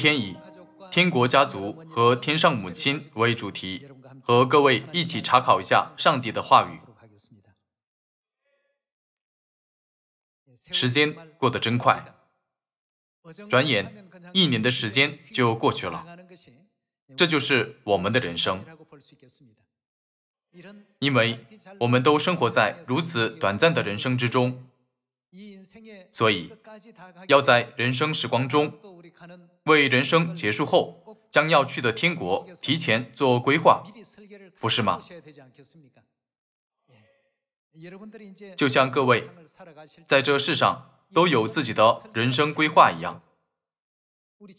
天以天国家族和天上母亲为主题，和各位一起查考一下上帝的话语。时间过得真快，转眼一年的时间就过去了。这就是我们的人生，因为我们都生活在如此短暂的人生之中，所以要在人生时光中。为人生结束后将要去的天国提前做规划，不是吗？就像各位在这世上都有自己的人生规划一样，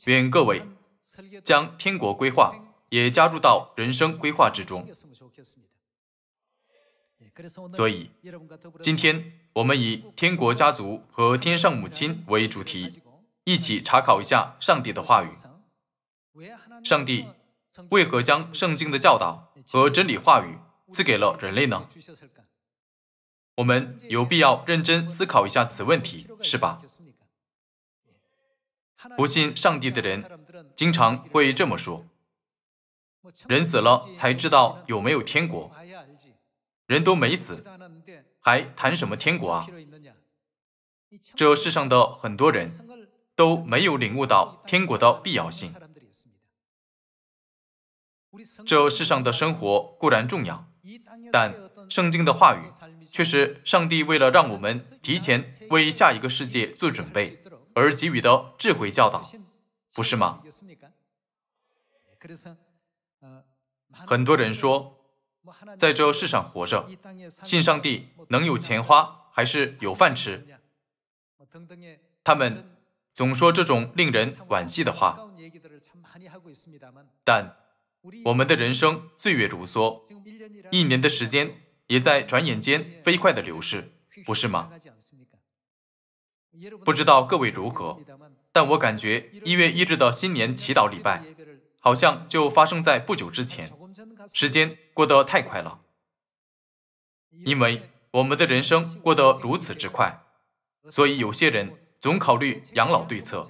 愿各位将天国规划也加入到人生规划之中。所以，今天我们以天国家族和天上母亲为主题。一起查考一下上帝的话语，上帝为何将圣经的教导和真理话语赐给了人类呢？我们有必要认真思考一下此问题，是吧？不信上帝的人经常会这么说：“人死了才知道有没有天国，人都没死，还谈什么天国啊？”这世上的很多人。都没有领悟到天国的必要性。这世上的生活固然重要，但圣经的话语却是上帝为了让我们提前为下一个世界做准备而给予的智慧教导，不是吗？很多人说，在这世上活着，信上帝能有钱花还是有饭吃？他们。总说这种令人惋惜的话，但我们的人生岁月如梭，一年的时间也在转眼间飞快的流逝，不是吗？不知道各位如何，但我感觉一月一日的新年祈祷礼拜好像就发生在不久之前，时间过得太快了。因为我们的人生过得如此之快，所以有些人。总考虑养老对策。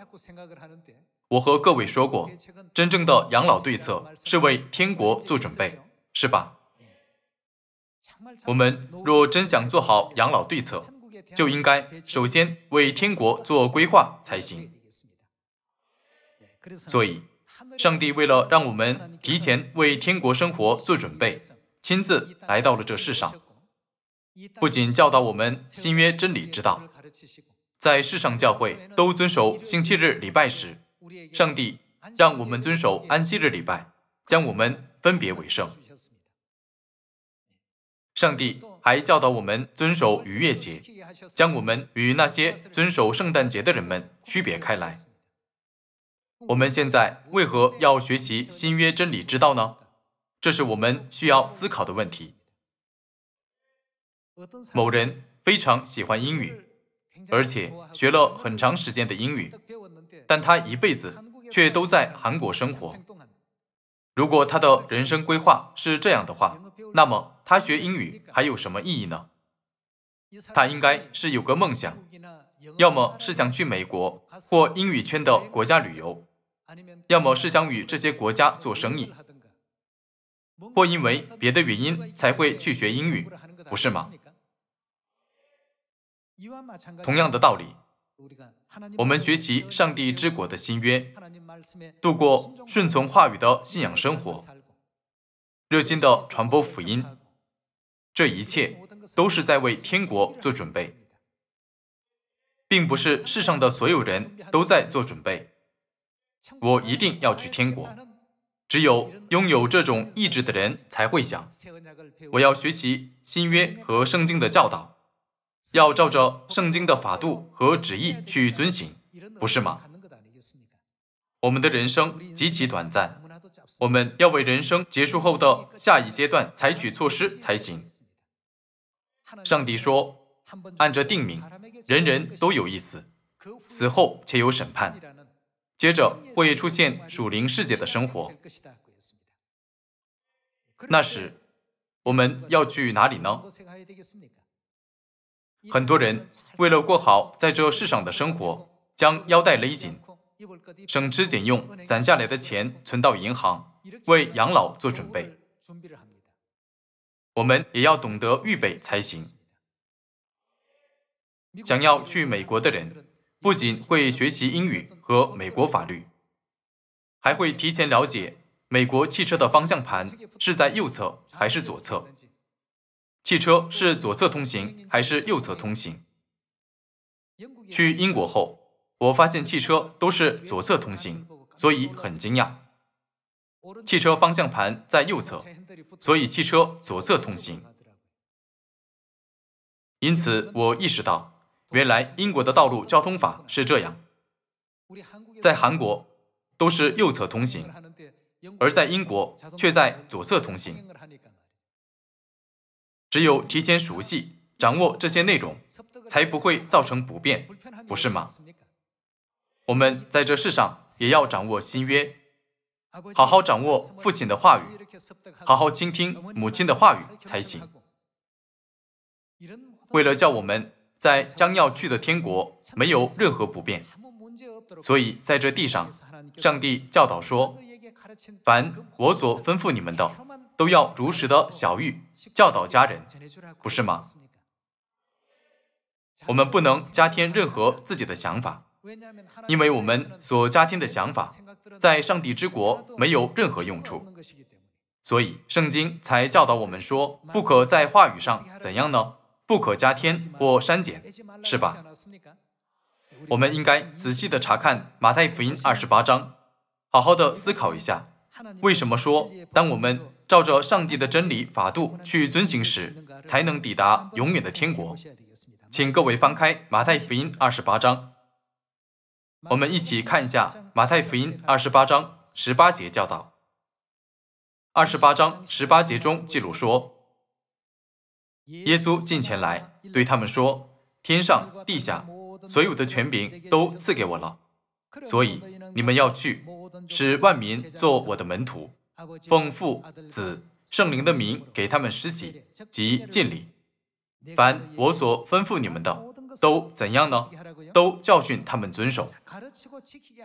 我和各位说过，真正的养老对策是为天国做准备，是吧？我们若真想做好养老对策，就应该首先为天国做规划才行。所以，上帝为了让我们提前为天国生活做准备，亲自来到了这世上，不仅教导我们新约真理之道。在世上，教会都遵守星期日礼拜时，上帝让我们遵守安息日礼拜，将我们分别为圣。上帝还教导我们遵守逾越节，将我们与那些遵守圣诞节的人们区别开来。我们现在为何要学习新约真理之道呢？这是我们需要思考的问题。某人非常喜欢英语。而且学了很长时间的英语，但他一辈子却都在韩国生活。如果他的人生规划是这样的话，那么他学英语还有什么意义呢？他应该是有个梦想，要么是想去美国或英语圈的国家旅游，要么是想与这些国家做生意，或因为别的原因才会去学英语，不是吗？同样的道理，我们学习上帝之国的新约，度过顺从话语的信仰生活，热心的传播福音，这一切都是在为天国做准备，并不是世上的所有人都在做准备。我一定要去天国，只有拥有这种意志的人才会想：我要学习新约和圣经的教导。要照着圣经的法度和旨意去遵行，不是吗？我们的人生极其短暂，我们要为人生结束后的下一阶段采取措施才行。上帝说：“按着定名，人人都有一死，死后且有审判，接着会出现属灵世界的生活。那时我们要去哪里呢？”很多人为了过好在这世上的生活，将腰带勒紧，省吃俭用，攒下来的钱存到银行，为养老做准备。我们也要懂得预备才行。想要去美国的人，不仅会学习英语和美国法律，还会提前了解美国汽车的方向盘是在右侧还是左侧。汽车是左侧通行还是右侧通行？去英国后，我发现汽车都是左侧通行，所以很惊讶。汽车方向盘在右侧，所以汽车左侧通行。因此，我意识到，原来英国的道路交通法是这样。在韩国都是右侧通行，而在英国却在左侧通行。只有提前熟悉、掌握这些内容，才不会造成不便，不是吗？我们在这世上也要掌握新约，好好掌握父亲的话语，好好倾听母亲的话语才行。为了叫我们在将要去的天国没有任何不便，所以在这地上，上帝教导说：“凡我所吩咐你们的，都要如实的小玉教导家人，不是吗？我们不能加添任何自己的想法，因为我们所加添的想法，在上帝之国没有任何用处。所以，圣经才教导我们说，不可在话语上怎样呢？不可加添或删减，是吧？我们应该仔细的查看马太福音二十八章，好好的思考一下，为什么说当我们。照着上帝的真理法度去遵行时，才能抵达永远的天国。请各位翻开《马太福音》二十八章，我们一起看一下《马太福音》二十八章十八节教导。二十八章十八节中记录说：“耶稣近前来，对他们说：天上、地下所有的权柄都赐给我了，所以你们要去，使万民做我的门徒。”奉父、子、圣灵的名，给他们施洗及敬礼。凡我所吩咐你们的，都怎样呢？都教训他们遵守。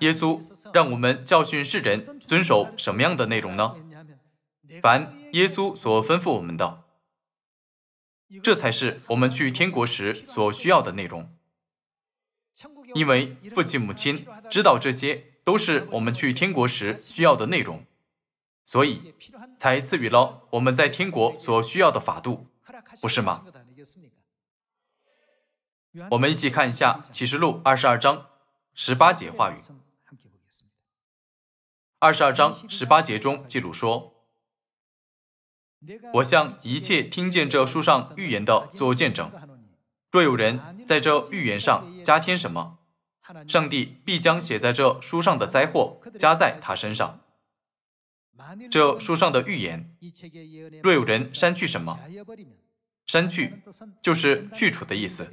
耶稣让我们教训世人遵守什么样的内容呢？凡耶稣所吩咐我们的，这才是我们去天国时所需要的内容。因为父亲、母亲知道这些都是我们去天国时需要的内容。所以，才赐予了我们在天国所需要的法度，不是吗？我们一起看一下启示录二十二章十八节话语。二十二章十八节中记录说：“我向一切听见这书上预言的作见证，若有人在这预言上加添什么，上帝必将写在这书上的灾祸加在他身上。”这书上的预言，若有人删去什么，删去就是去除的意思。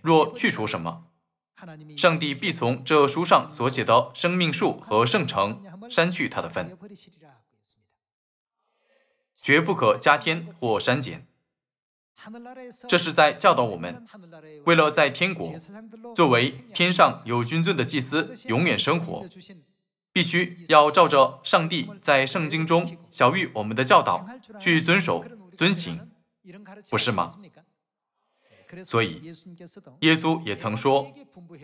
若去除什么，上帝必从这书上所写的生命树和圣城删去他的分，绝不可加添或删减。这是在教导我们，为了在天国作为天上有君尊的祭司，永远生活。必须要照着上帝在圣经中小谕我们的教导去遵守遵行，不是吗？所以耶稣也曾说：“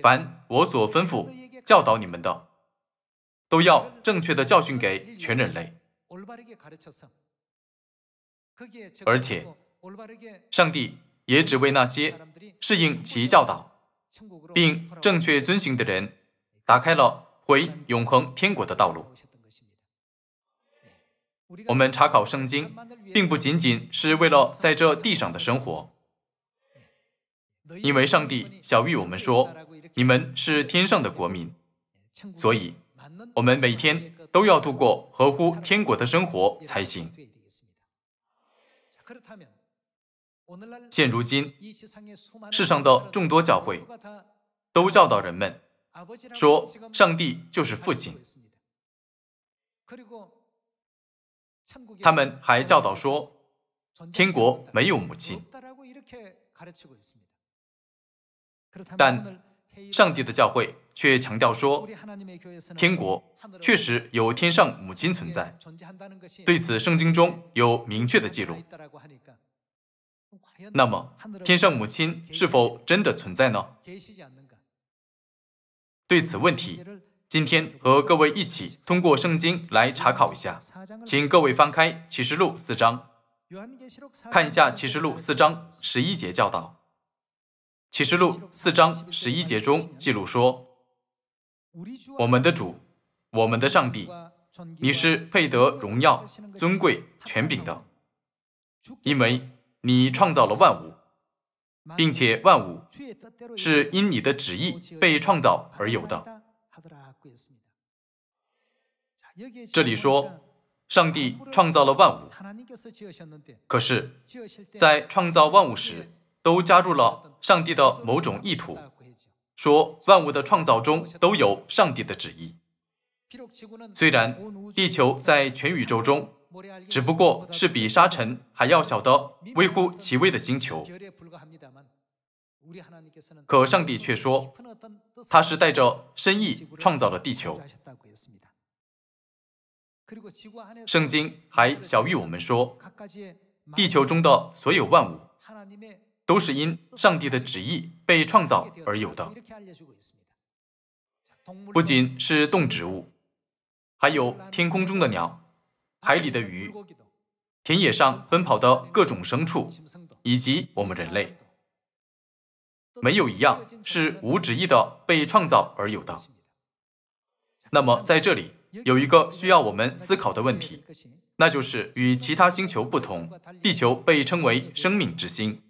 凡我所吩咐教导你们的，都要正确的教训给全人类。”而且，上帝也只为那些适应其教导并正确遵行的人打开了。回永恒天国的道路。我们查考圣经，并不仅仅是为了在这地上的生活，因为上帝小谕我们说：“你们是天上的国民。”所以，我们每天都要度过合乎天国的生活才行。现如今，世上的众多教会都教导人们。说上帝就是父亲。他们还教导说，天国没有母亲。但上帝的教会却强调说，天国确实有天上母亲存在。对此，圣经中有明确的记录。那么，天上母亲是否真的存在呢？对此问题，今天和各位一起通过圣经来查考一下，请各位翻开《启示录》四章，看一下《启示录》四章十一节教导。《启示录》四章十一节中记录说：“我们的主，我们的上帝，你是配得荣耀、尊贵、权柄的，因为你创造了万物，并且万物。”是因你的旨意被创造而有的。这里说，上帝创造了万物，可是，在创造万物时，都加入了上帝的某种意图，说万物的创造中都有上帝的旨意。虽然地球在全宇宙中只不过是比沙尘还要小的微乎其微的星球。可上帝却说，他是带着深意创造了地球。圣经还小谕我们说，地球中的所有万物，都是因上帝的旨意被创造而有的。不仅是动植物，还有天空中的鸟、海里的鱼、田野上奔跑的各种牲畜，以及我们人类。没有一样是无旨意的被创造而有的。那么，在这里有一个需要我们思考的问题，那就是与其他星球不同，地球被称为生命之星。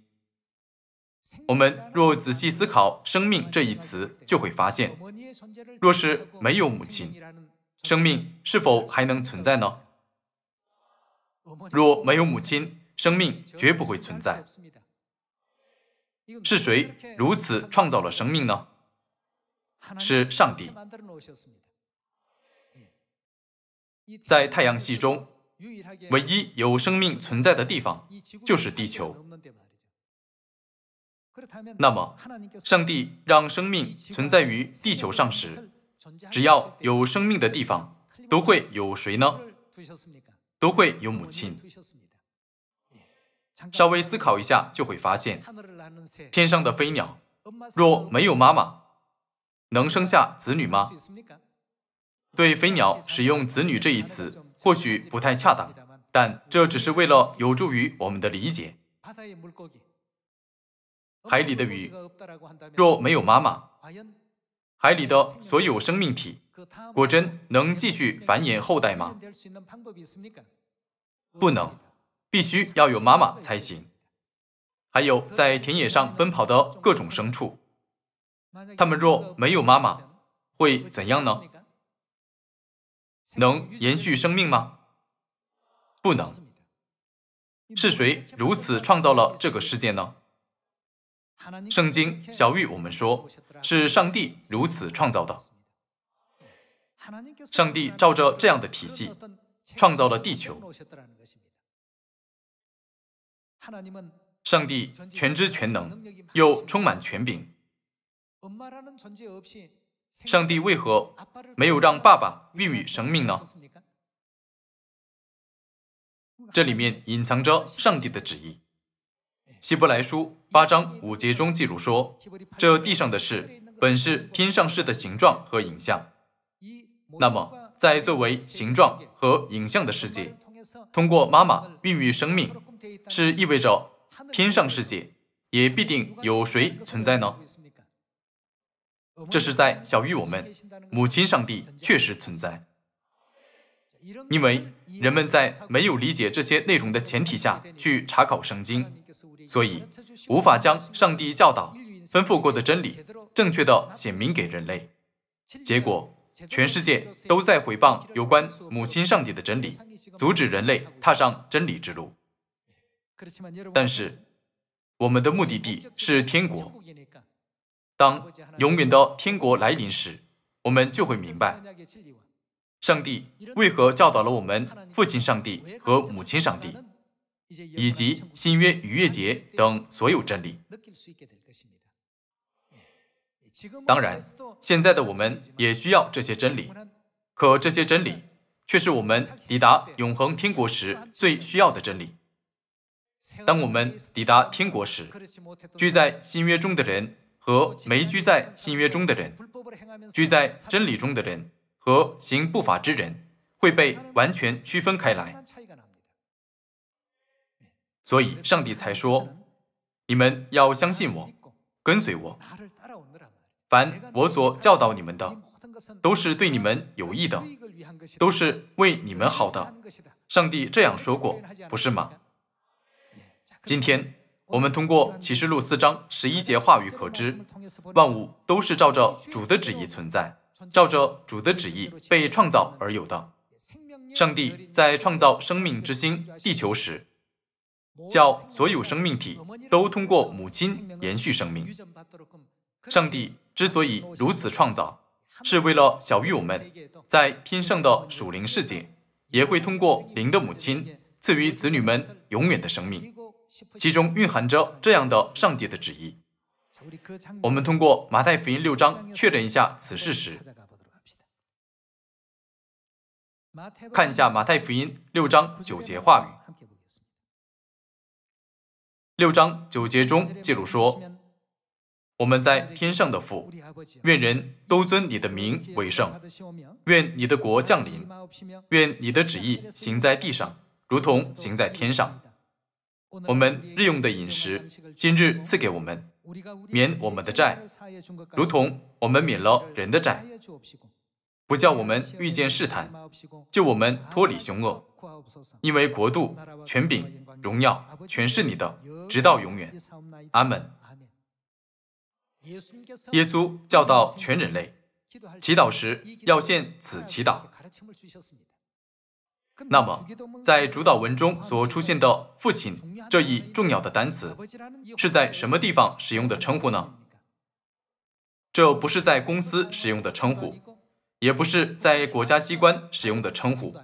我们若仔细思考“生命”这一词，就会发现，若是没有母亲，生命是否还能存在呢？若没有母亲，生命绝不会存在。是谁如此创造了生命呢？是上帝。在太阳系中，唯一有生命存在的地方就是地球。那么，上帝让生命存在于地球上时，只要有生命的地方，都会有谁呢？都会有母亲。稍微思考一下，就会发现，天上的飞鸟，若没有妈妈，能生下子女吗？对飞鸟使用“子女”这一词，或许不太恰当，但这只是为了有助于我们的理解。海里的鱼，若没有妈妈，海里的所有生命体，果真能继续繁衍后代吗？不能。必须要有妈妈才行。还有在田野上奔跑的各种牲畜，它们若没有妈妈，会怎样呢？能延续生命吗？不能。是谁如此创造了这个世界呢？圣经小玉我们说，是上帝如此创造的。上帝照着这样的体系创造了地球。上帝全知全能，又充满权柄。上帝为何没有让爸爸孕育生命呢？这里面隐藏着上帝的旨意。希伯来书八章五节中记录说：“这地上的事，本是天上事的形状和影像。”那么，在作为形状和影像的世界，通过妈妈孕育生命。是意味着天上世界也必定有谁存在呢？这是在小于我们，母亲上帝确实存在。因为人们在没有理解这些内容的前提下去查考圣经，所以无法将上帝教导、吩咐过的真理正确的显明给人类。结果，全世界都在回谤有关母亲上帝的真理，阻止人类踏上真理之路。但是，我们的目的地是天国。当永远的天国来临时，我们就会明白，上帝为何教导了我们父亲上帝和母亲上帝，以及新约逾越节等所有真理。当然，现在的我们也需要这些真理，可这些真理却是我们抵达永恒天国时最需要的真理。当我们抵达天国时，居在新约中的人和没居在新约中的人，居在真理中的人和行不法之人会被完全区分开来。所以上帝才说：“你们要相信我，跟随我。凡我所教导你们的，都是对你们有益的，都是为你们好的。”上帝这样说过，不是吗？今天我们通过启示录四章十一节话语可知，万物都是照着主的旨意存在，照着主的旨意被创造而有的。上帝在创造生命之星地球时，叫所有生命体都通过母亲延续生命。上帝之所以如此创造，是为了小于我们在天上的属灵世界也会通过灵的母亲赐予子女们永远的生命。其中蕴含着这样的上帝的旨意。我们通过马太福音六章确认一下此事时，看一下马太福音六章九节话语。六章九节中记录说：“我们在天上的父，愿人都尊你的名为圣，愿你的国降临，愿你的旨意行在地上，如同行在天上。”我们日用的饮食，今日赐给我们，免我们的债，如同我们免了人的债，不叫我们遇见试探，救我们脱离凶恶。因为国度、权柄、荣耀，全是你的，直到永远。阿门。耶稣教导全人类，祈祷时要献此祈祷。那么，在主导文中所出现的“父亲”这一重要的单词，是在什么地方使用的称呼呢？这不是在公司使用的称呼，也不是在国家机关使用的称呼，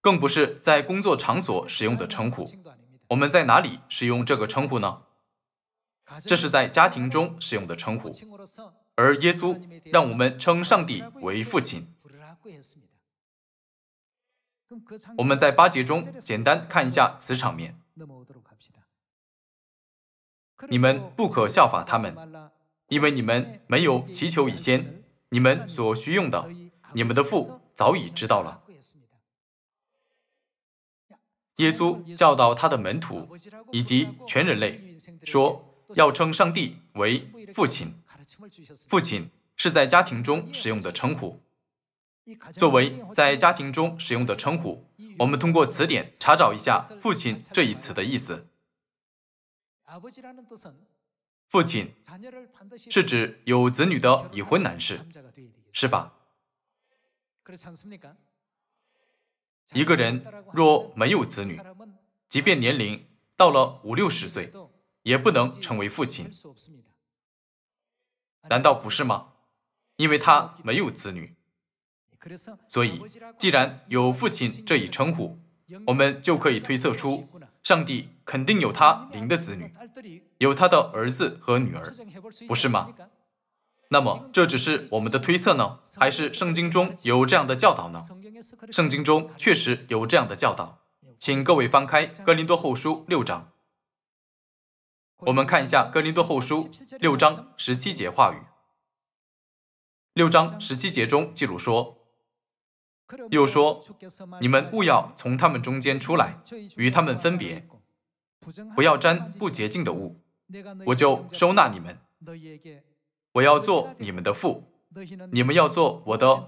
更不是在工作场所使用的称呼。我们在哪里使用这个称呼呢？这是在家庭中使用的称呼，而耶稣让我们称上帝为父亲。我们在八节中简单看一下此场面。你们不可效法他们，因为你们没有祈求以先，你们所需用的，你们的父早已知道了。耶稣教导他的门徒以及全人类，说要称上帝为父亲。父亲是在家庭中使用的称呼。作为在家庭中使用的称呼，我们通过词典查找一下“父亲”这一词的意思。父亲是指有子女的已婚男士，是吧？一个人若没有子女，即便年龄到了五六十岁，也不能成为父亲，难道不是吗？因为他没有子女。所以，既然有“父亲”这一称呼，我们就可以推测出，上帝肯定有他灵的子女，有他的儿子和女儿，不是吗？那么，这只是我们的推测呢，还是圣经中有这样的教导呢？圣经中确实有这样的教导。请各位翻开《哥林多后书》六章，我们看一下《哥林多后书》六章十七节话语。六章十七节中记录说。又说：“你们勿要从他们中间出来，与他们分别，不要沾不洁净的物，我就收纳你们。我要做你们的父，你们要做我的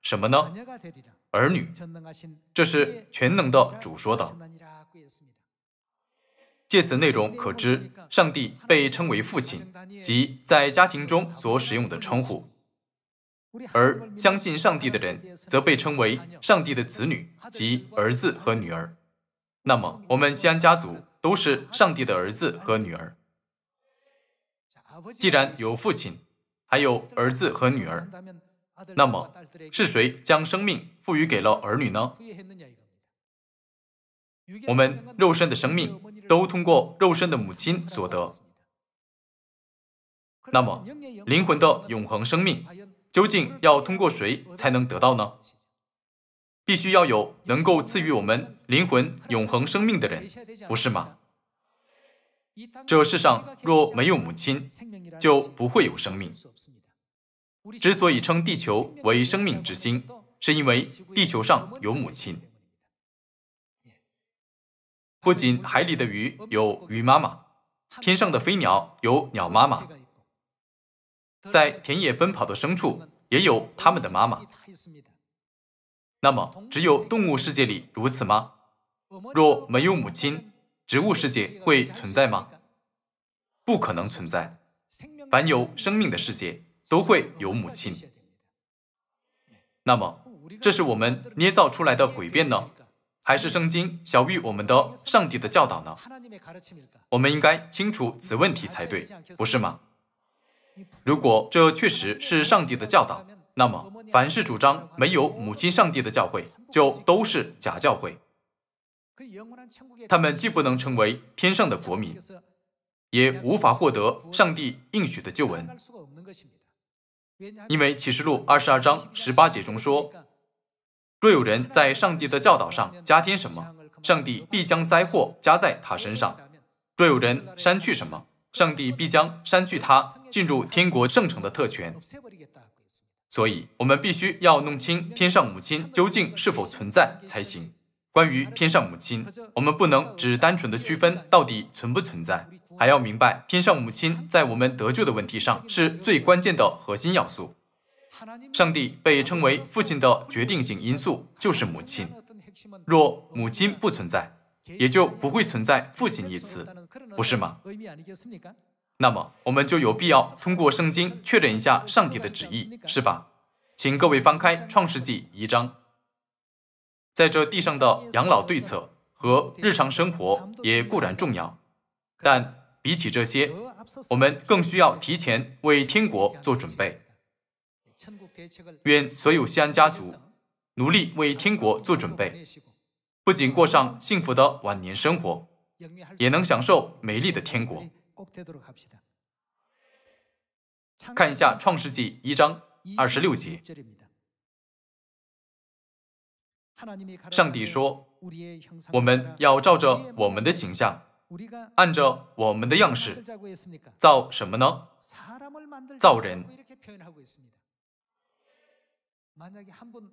什么呢？儿女。”这是全能的主说道。借此内容可知，上帝被称为父亲，即在家庭中所使用的称呼。而相信上帝的人则被称为上帝的子女及儿子和女儿。那么，我们西安家族都是上帝的儿子和女儿。既然有父亲，还有儿子和女儿，那么是谁将生命赋予给了儿女呢？我们肉身的生命都通过肉身的母亲所得。那么，灵魂的永恒生命？究竟要通过谁才能得到呢？必须要有能够赐予我们灵魂永恒生命的人，不是吗？这世上若没有母亲，就不会有生命。之所以称地球为生命之星，是因为地球上有母亲。不仅海里的鱼有鱼妈妈，天上的飞鸟有鸟妈妈。在田野奔跑的牲畜也有他们的妈妈。那么，只有动物世界里如此吗？若没有母亲，植物世界会存在吗？不可能存在。凡有生命的世界都会有母亲。那么，这是我们捏造出来的诡辩呢，还是圣经小于我们的上帝的教导呢？我们应该清楚此问题才对，不是吗？如果这确实是上帝的教导，那么凡是主张没有母亲上帝的教诲，就都是假教诲。他们既不能成为天上的国民，也无法获得上帝应许的救恩。因为启示录二十二章十八节中说：“若有人在上帝的教导上加添什么，上帝必将灾祸加在他身上；若有人删去什么。”上帝必将删去他进入天国圣城的特权，所以我们必须要弄清天上母亲究竟是否存在才行。关于天上母亲，我们不能只单纯的区分到底存不存在，还要明白天上母亲在我们得救的问题上是最关键的核心要素。上帝被称为父亲的决定性因素就是母亲，若母亲不存在，也就不会存在父亲一词。不是吗？那么我们就有必要通过圣经确认一下上帝的旨意，是吧？请各位翻开创世纪》一章。在这地上的养老对策和日常生活也固然重要，但比起这些，我们更需要提前为天国做准备。愿所有西安家族努力为天国做准备，不仅过上幸福的晚年生活。也能享受美丽的天国。看一下《创世纪》一章二十六节，上帝说：“我们要照着我们的形象，按照我们的样式造什么呢？造人。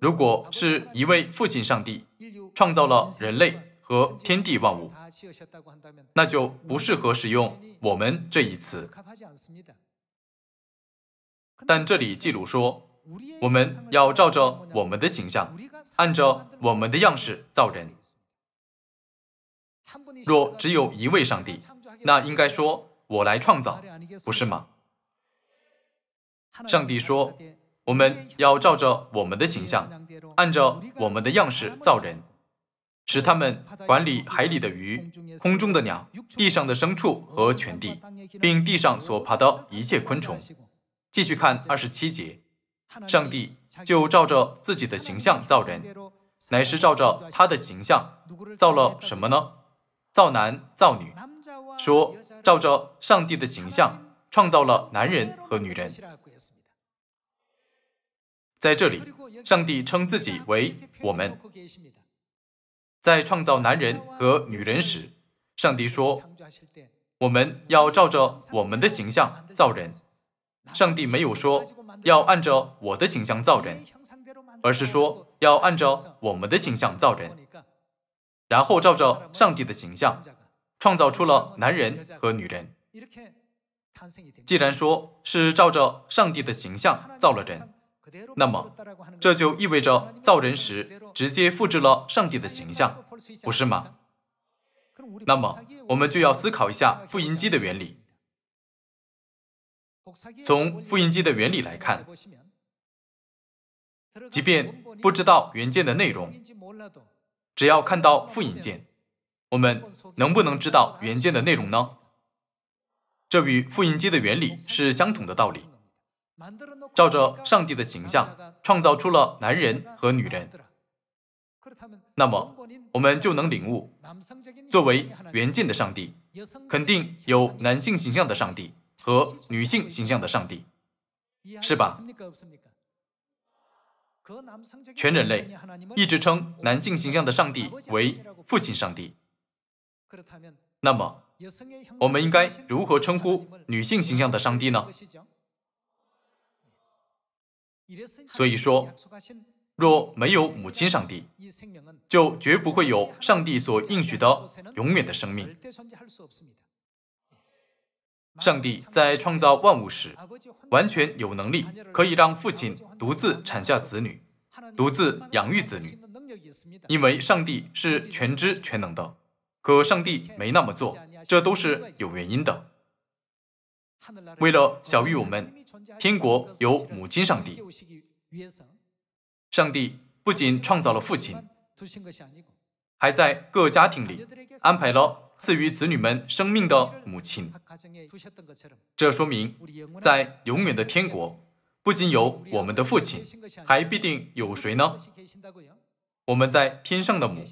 如果是一位父亲上帝创造了人类。”和天地万物，那就不适合使用“我们”这一词。但这里记录说，我们要照着我们的形象，按照我们的样式造人。若只有一位上帝，那应该说“我来创造”，不是吗？上帝说：“我们要照着我们的形象，按照我们的样式造人。”使他们管理海里的鱼、空中的鸟、地上的牲畜和全地，并地上所爬的一切昆虫。继续看二十七节，上帝就照着自己的形象造人，乃是照着他的形象造了什么呢？造男造女，说照着上帝的形象创造了男人和女人。在这里，上帝称自己为我们。在创造男人和女人时，上帝说：“我们要照着我们的形象造人。”上帝没有说要按照我的形象造人，而是说要按照我们的形象造人，然后照着上帝的形象创造出了男人和女人。既然说是照着上帝的形象造了人。那么，这就意味着造人时直接复制了上帝的形象，不是吗？那么，我们就要思考一下复印机的原理。从复印机的原理来看，即便不知道原件的内容，只要看到复印件，我们能不能知道原件的内容呢？这与复印机的原理是相同的道理。照着上帝的形象创造出了男人和女人，那么我们就能领悟，作为原件的上帝，肯定有男性形象的上帝和女性形象的上帝，是吧？全人类一直称男性形象的上帝为父亲上帝，那么我们应该如何称呼女性形象的上帝呢？所以说，若没有母亲上帝，就绝不会有上帝所应许的永远的生命。上帝在创造万物时，完全有能力可以让父亲独自产下子女，独自养育子女，因为上帝是全知全能的。可上帝没那么做，这都是有原因的。为了小狱友们，天国有母亲上帝。上帝不仅创造了父亲，还在各家庭里安排了赐予子女们生命的母亲。这说明，在永远的天国，不仅有我们的父亲，还必定有谁呢？我们在天上的母。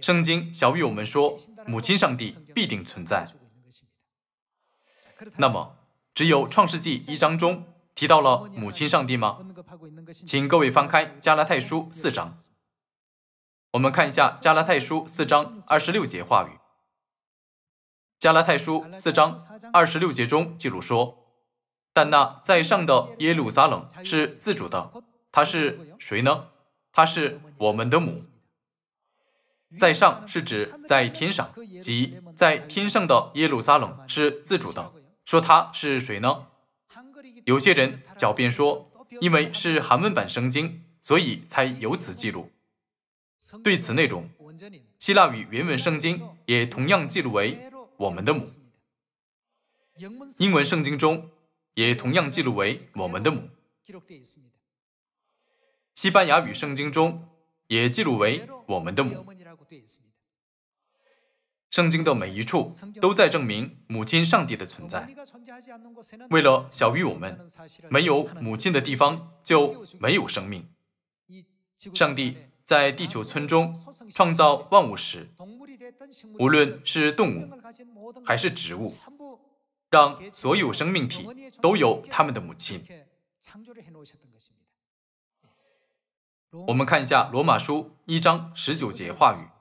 圣经小狱友们说，母亲上帝必定存在。那么，只有创世纪一章中提到了母亲上帝吗？请各位翻开加拉泰书四章，我们看一下加拉泰书四章二十六节话语。加拉泰书四章二十六节中记录说：“但那在上的耶路撒冷是自主的，他是谁呢？他是我们的母。在上是指在天上，即在天上的耶路撒冷是自主的。”说他是谁呢？有些人狡辩说，因为是韩文版圣经，所以才有此记录。对此内容，希腊语原文圣经也同样记录为“我们的母”，英文圣经中也同样记录为“我们的母”，西班牙语圣经中也记录为“我们的母”。圣经的每一处都在证明母亲上帝的存在。为了小于我们，没有母亲的地方就没有生命。上帝在地球村中创造万物时，无论是动物还是植物，让所有生命体都有他们的母亲。我们看一下《罗马书》一章十九节话语。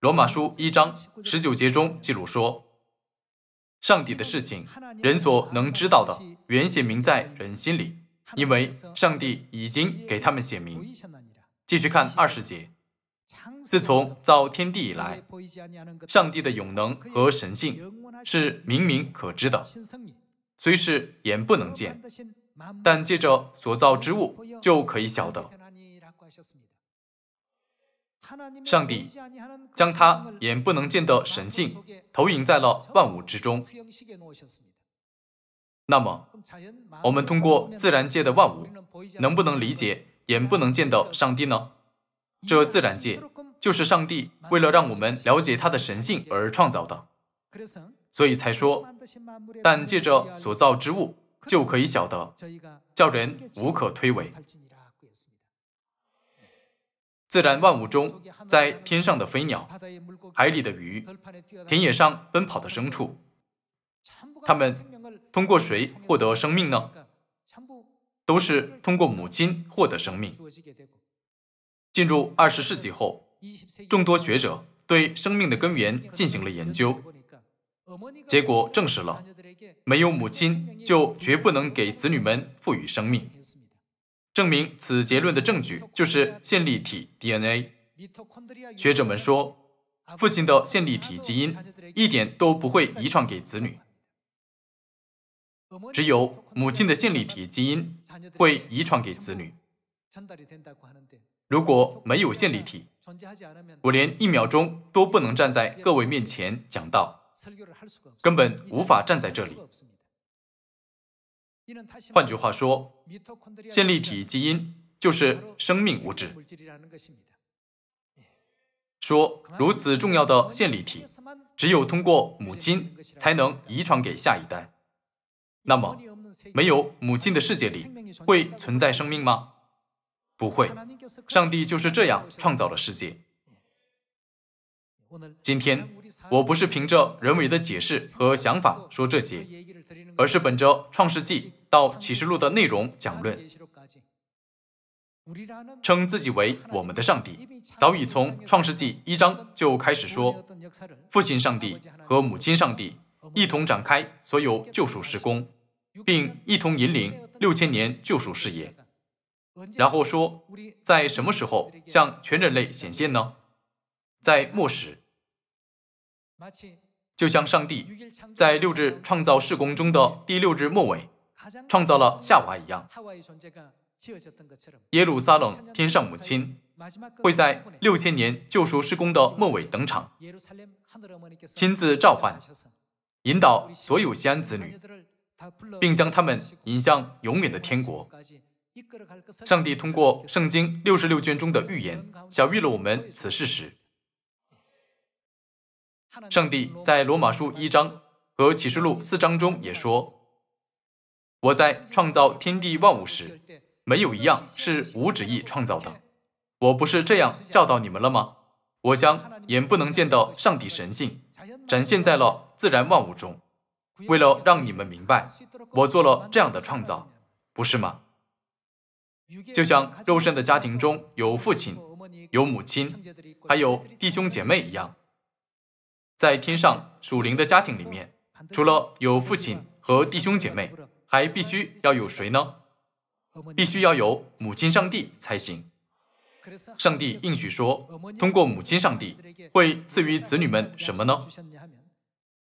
罗马书一章十九节中记录说：“上帝的事情，人所能知道的，原显明在人心里，因为上帝已经给他们显明。”继续看二十节：“自从造天地以来，上帝的永能和神性是明明可知的，虽是眼不能见，但借着所造之物就可以晓得。”上帝将他眼不能见的神性投影在了万物之中。那么，我们通过自然界的万物，能不能理解眼不能见的上帝呢？这自然界就是上帝为了让我们了解他的神性而创造的，所以才说：但借着所造之物就可以晓得，叫人无可推诿。自然万物中，在天上的飞鸟，海里的鱼，田野上奔跑的牲畜，它们通过谁获得生命呢？都是通过母亲获得生命。进入二十世纪后，众多学者对生命的根源进行了研究，结果证实了：没有母亲就绝不能给子女们赋予生命。证明此结论的证据就是线粒体 DNA。学者们说，父亲的线粒体基因一点都不会遗传给子女，只有母亲的线粒体基因会遗传给子女。如果没有线粒体，我连一秒钟都不能站在各位面前讲道，根本无法站在这里。换句话说，线粒体基因就是生命物质。说如此重要的线粒体，只有通过母亲才能遗传给下一代。那么，没有母亲的世界里会存在生命吗？不会。上帝就是这样创造了世界。今天，我不是凭着人为的解释和想法说这些。而是本着《创世纪》到《启示录》的内容讲论，称自己为我们的上帝。早已从《创世纪》一章就开始说，父亲上帝和母亲上帝一同展开所有救赎施工，并一同引领六千年救赎事业。然后说，在什么时候向全人类显现呢？在末时。就像上帝在六日创造世工中的第六日末尾创造了夏娃一样，耶路撒冷天上母亲会在六千年救赎世工的末尾登场，亲自召唤、引导所有西安子女，并将他们引向永远的天国。上帝通过圣经六十六卷中的预言晓谕了我们此事时，上帝在罗马书一章和启示录四章中也说：“我在创造天地万物时，没有一样是无旨意创造的。我不是这样教导你们了吗？我将眼不能见到上帝神性展现在了自然万物中，为了让你们明白，我做了这样的创造，不是吗？就像肉身的家庭中有父亲、有母亲，还有弟兄姐妹一样。”在天上属灵的家庭里面，除了有父亲和弟兄姐妹，还必须要有谁呢？必须要有母亲上帝才行。上帝应许说，通过母亲上帝会赐予子女们什么呢？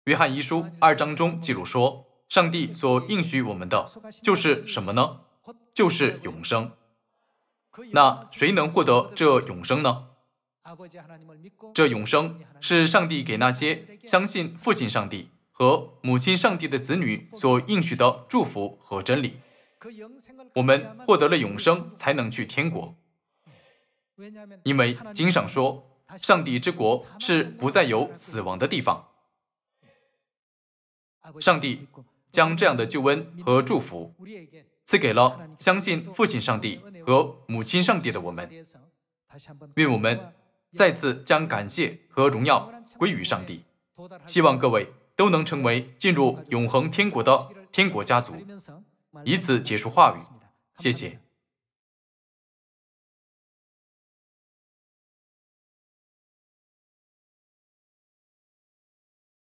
约翰遗书二章中记录说，上帝所应许我们的就是什么呢？就是永生。那谁能获得这永生呢？这永生是上帝给那些相信父亲上帝和母亲上帝的子女所应许的祝福和真理。我们获得了永生，才能去天国。因为经上说，上帝之国是不再有死亡的地方。上帝将这样的救恩和祝福赐给了相信父亲上帝和母亲上帝的我们，为我们。再次将感谢和荣耀归于上帝。希望各位都能成为进入永恒天国的天国家族，以此结束话语。谢谢。